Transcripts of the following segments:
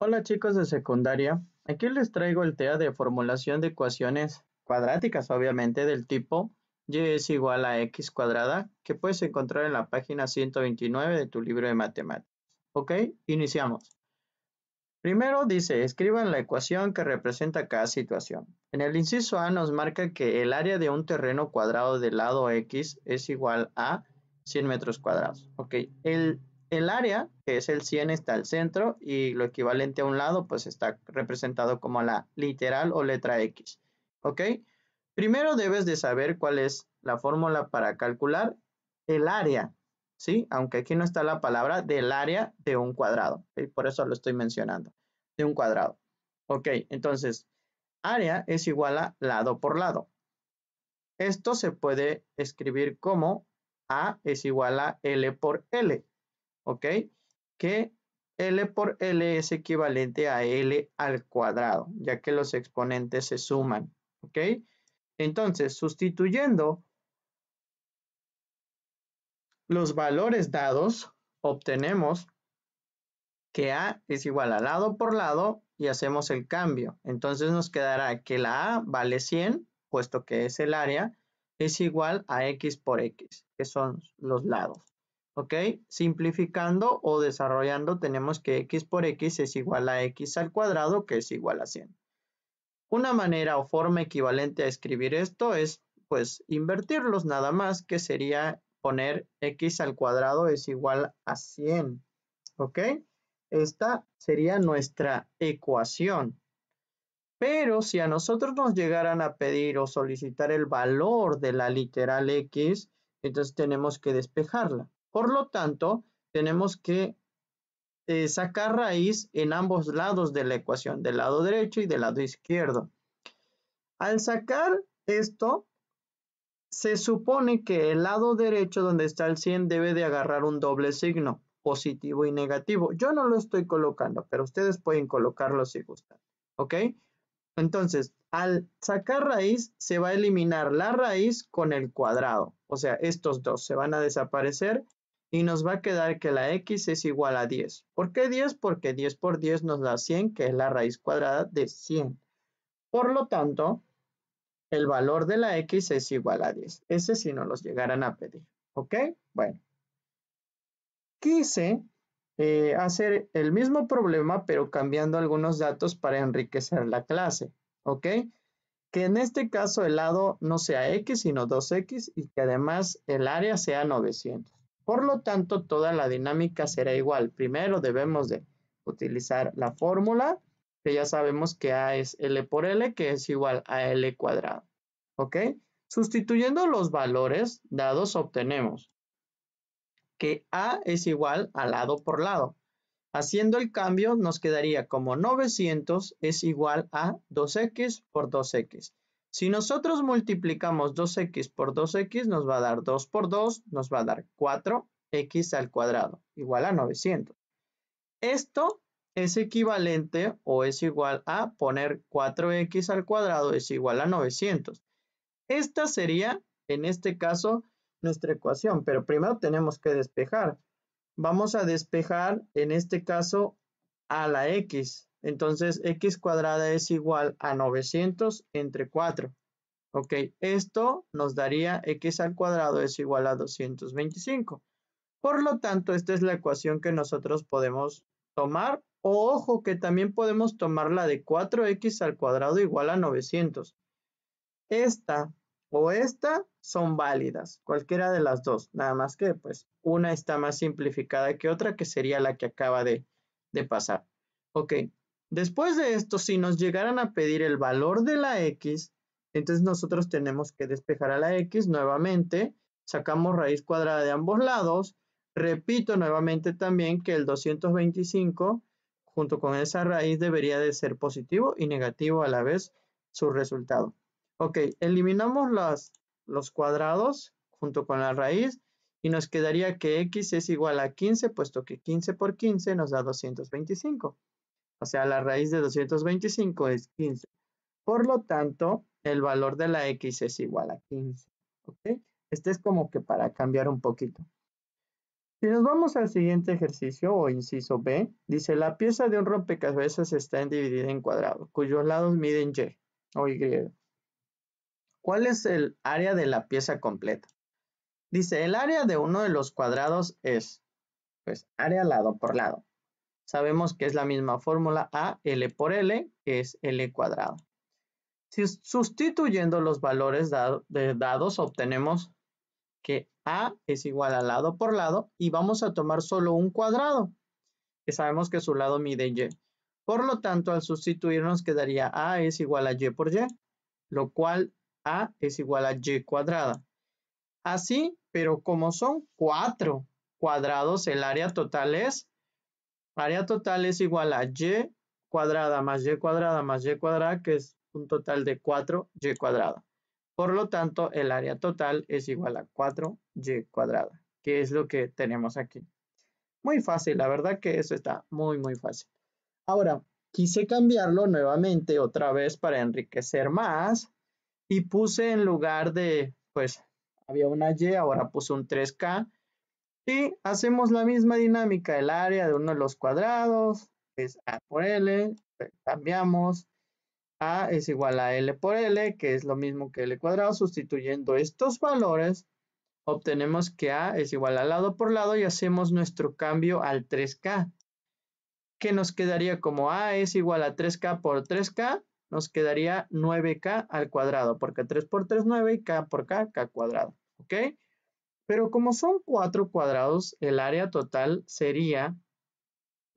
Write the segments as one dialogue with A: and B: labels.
A: Hola chicos de secundaria, aquí les traigo el TEA de formulación de ecuaciones cuadráticas obviamente del tipo y es igual a x cuadrada que puedes encontrar en la página 129 de tu libro de matemáticas. Ok, iniciamos. Primero dice, escriban la ecuación que representa cada situación. En el inciso A nos marca que el área de un terreno cuadrado del lado x es igual a 100 metros cuadrados. Ok, el el área, que es el 100, está al centro y lo equivalente a un lado, pues está representado como la literal o letra X. ¿Ok? Primero debes de saber cuál es la fórmula para calcular el área, ¿sí? Aunque aquí no está la palabra del área de un cuadrado, y Por eso lo estoy mencionando, de un cuadrado. ¿Ok? Entonces, área es igual a lado por lado. Esto se puede escribir como A es igual a L por L. ¿ok? Que L por L es equivalente a L al cuadrado, ya que los exponentes se suman, ¿ok? Entonces, sustituyendo los valores dados, obtenemos que A es igual a lado por lado y hacemos el cambio. Entonces nos quedará que la A vale 100, puesto que es el área, es igual a X por X, que son los lados. ¿Ok? Simplificando o desarrollando tenemos que x por x es igual a x al cuadrado que es igual a 100. Una manera o forma equivalente a escribir esto es pues invertirlos nada más que sería poner x al cuadrado es igual a 100. ¿Ok? Esta sería nuestra ecuación. Pero si a nosotros nos llegaran a pedir o solicitar el valor de la literal x, entonces tenemos que despejarla. Por lo tanto, tenemos que eh, sacar raíz en ambos lados de la ecuación, del lado derecho y del lado izquierdo. Al sacar esto, se supone que el lado derecho donde está el 100 debe de agarrar un doble signo, positivo y negativo. Yo no lo estoy colocando, pero ustedes pueden colocarlo si gustan, ¿ok? Entonces, al sacar raíz, se va a eliminar la raíz con el cuadrado. O sea, estos dos se van a desaparecer y nos va a quedar que la x es igual a 10. ¿Por qué 10? Porque 10 por 10 nos da 100, que es la raíz cuadrada de 100. Por lo tanto, el valor de la x es igual a 10. Ese si sí no los llegaran a pedir. ¿Ok? Bueno. Quise eh, hacer el mismo problema, pero cambiando algunos datos para enriquecer la clase. ¿Ok? Que en este caso el lado no sea x, sino 2x y que además el área sea 900. Por lo tanto, toda la dinámica será igual. Primero debemos de utilizar la fórmula, que ya sabemos que A es L por L, que es igual a L cuadrado. ¿Ok? Sustituyendo los valores dados, obtenemos que A es igual a lado por lado. Haciendo el cambio, nos quedaría como 900 es igual a 2x por 2x. Si nosotros multiplicamos 2x por 2x, nos va a dar 2 por 2, nos va a dar 4x al cuadrado, igual a 900. Esto es equivalente o es igual a poner 4x al cuadrado es igual a 900. Esta sería, en este caso, nuestra ecuación, pero primero tenemos que despejar. Vamos a despejar, en este caso, a la x. Entonces, x cuadrada es igual a 900 entre 4. Ok, esto nos daría x al cuadrado es igual a 225. Por lo tanto, esta es la ecuación que nosotros podemos tomar. ojo, que también podemos tomar la de 4x al cuadrado igual a 900. Esta o esta son válidas, cualquiera de las dos. Nada más que, pues, una está más simplificada que otra, que sería la que acaba de, de pasar. Ok, Después de esto, si nos llegaran a pedir el valor de la X, entonces nosotros tenemos que despejar a la X nuevamente, sacamos raíz cuadrada de ambos lados, repito nuevamente también que el 225 junto con esa raíz debería de ser positivo y negativo a la vez su resultado. Ok, eliminamos los cuadrados junto con la raíz y nos quedaría que x es igual a 15, puesto que 15 por 15 nos da 225. O sea, la raíz de 225 es 15. Por lo tanto, el valor de la x es igual a 15. ¿Ok? Este es como que para cambiar un poquito. Si nos vamos al siguiente ejercicio o inciso B, dice la pieza de un rompecabezas está dividida en cuadrados, cuyos lados miden y o y. ¿Cuál es el área de la pieza completa? Dice, el área de uno de los cuadrados es, pues, área lado por lado sabemos que es la misma fórmula a L por L, que es L cuadrado. sustituyendo los valores de dados, obtenemos que A es igual a lado por lado y vamos a tomar solo un cuadrado, que sabemos que su lado mide Y. Por lo tanto, al sustituirnos quedaría A es igual a Y por Y, lo cual A es igual a Y cuadrada. Así, pero como son cuatro cuadrados, el área total es Área total es igual a y cuadrada más y cuadrada más y cuadrada, que es un total de 4y cuadrada. Por lo tanto, el área total es igual a 4y cuadrada, que es lo que tenemos aquí. Muy fácil, la verdad que eso está muy, muy fácil. Ahora, quise cambiarlo nuevamente otra vez para enriquecer más y puse en lugar de, pues, había una y, ahora puse un 3k y hacemos la misma dinámica, el área de uno de los cuadrados es A por L, cambiamos, A es igual a L por L, que es lo mismo que L cuadrado, sustituyendo estos valores, obtenemos que A es igual a lado por lado y hacemos nuestro cambio al 3K, que nos quedaría como A es igual a 3K por 3K, nos quedaría 9K al cuadrado, porque 3 por 3 9 y K por K, K cuadrado, ¿ok? Pero como son cuatro cuadrados, el área total sería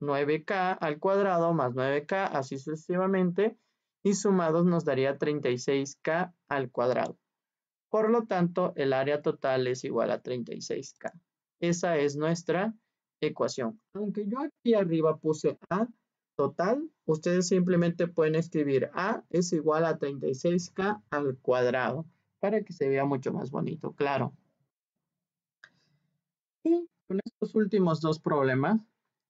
A: 9k al cuadrado más 9k, así sucesivamente, y sumados nos daría 36k al cuadrado. Por lo tanto, el área total es igual a 36k. Esa es nuestra ecuación. Aunque yo aquí arriba puse A total, ustedes simplemente pueden escribir A es igual a 36K al cuadrado para que se vea mucho más bonito, claro. Y con estos últimos dos problemas,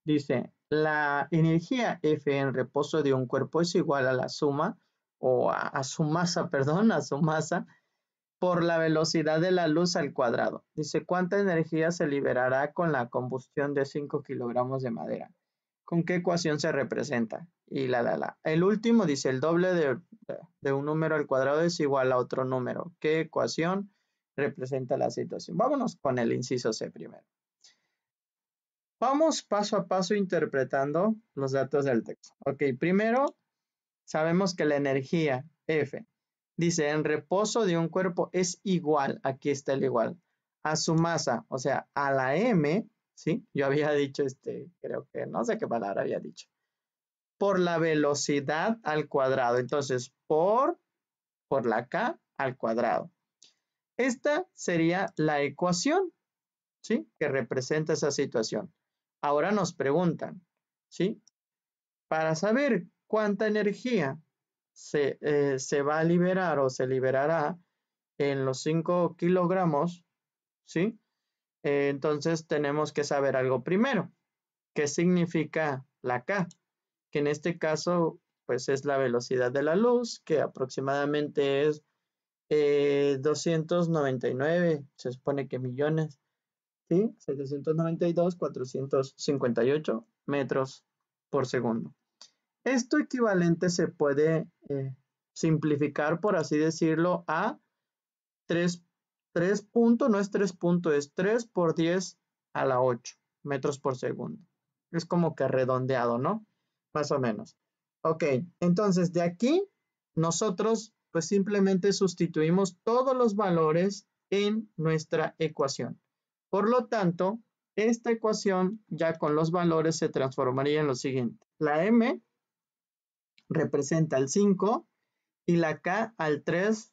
A: dice, la energía F en reposo de un cuerpo es igual a la suma, o a, su masa, perdón, a su masa, por la velocidad de la luz al cuadrado. Dice, ¿cuánta energía se liberará con la combustión de 5 kilogramos de madera? ¿Con qué ecuación se representa? Y la, la, la. El último dice, el doble de un número al cuadrado es igual a otro número. ¿Qué ecuación representa la situación. Vámonos con el inciso C primero. Vamos paso a paso interpretando los datos del texto. Ok, primero sabemos que la energía F dice en reposo de un cuerpo es igual, aquí está el igual, a su masa, o sea, a la M, ¿sí? Yo había dicho este, creo que, no sé qué palabra había dicho, por la velocidad al cuadrado. Entonces, por, por la K al cuadrado. Esta sería la ecuación, ¿sí? Que representa esa situación. Ahora nos preguntan, ¿sí? Para saber cuánta energía se, eh, va a liberar o se liberará en los 5 kilogramos, ¿sí? Eh, entonces tenemos que saber algo primero. ¿Qué significa la K? Que en este caso, pues es la velocidad de la luz, que aproximadamente es 299, eh, se supone que millones, ¿sí? 792, 458 metros por segundo. Esto equivalente se puede eh, simplificar, por así decirlo, a 3, 3 punto, no es 3 punto, es 3 por 10 a la 8 metros por segundo. Es como que redondeado, ¿no? Más o menos. Ok, entonces de aquí nosotros pues simplemente sustituimos todos los valores en nuestra ecuación. Por lo tanto, esta ecuación ya con los valores se transformaría en lo siguiente. La m representa el 5 y la k al 3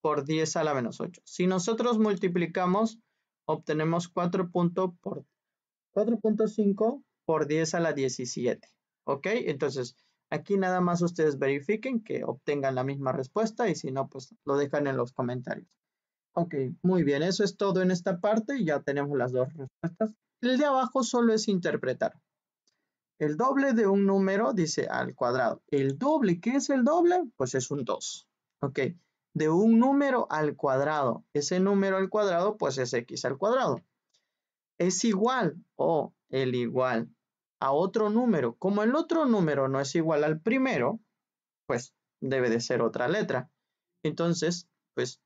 A: por 10 a la menos 8. Si nosotros multiplicamos, obtenemos 4.5 por, por 10 a la 17. ¿Ok? Entonces, Aquí nada más ustedes verifiquen que obtengan la misma respuesta y si no, pues lo dejan en los comentarios. Ok, muy bien, eso es todo en esta parte. y Ya tenemos las dos respuestas. El de abajo solo es interpretar. El doble de un número dice al cuadrado. El doble, ¿qué es el doble? Pues es un 2. Ok, de un número al cuadrado. Ese número al cuadrado, pues es x al cuadrado. Es igual o el igual a otro número. Como el otro número no es igual al primero, pues debe de ser otra letra. Entonces, pues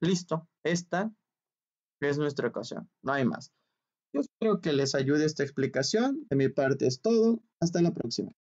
A: listo, esta es nuestra ecuación. no hay más. Yo espero que les ayude esta explicación. De mi parte es todo. Hasta la próxima.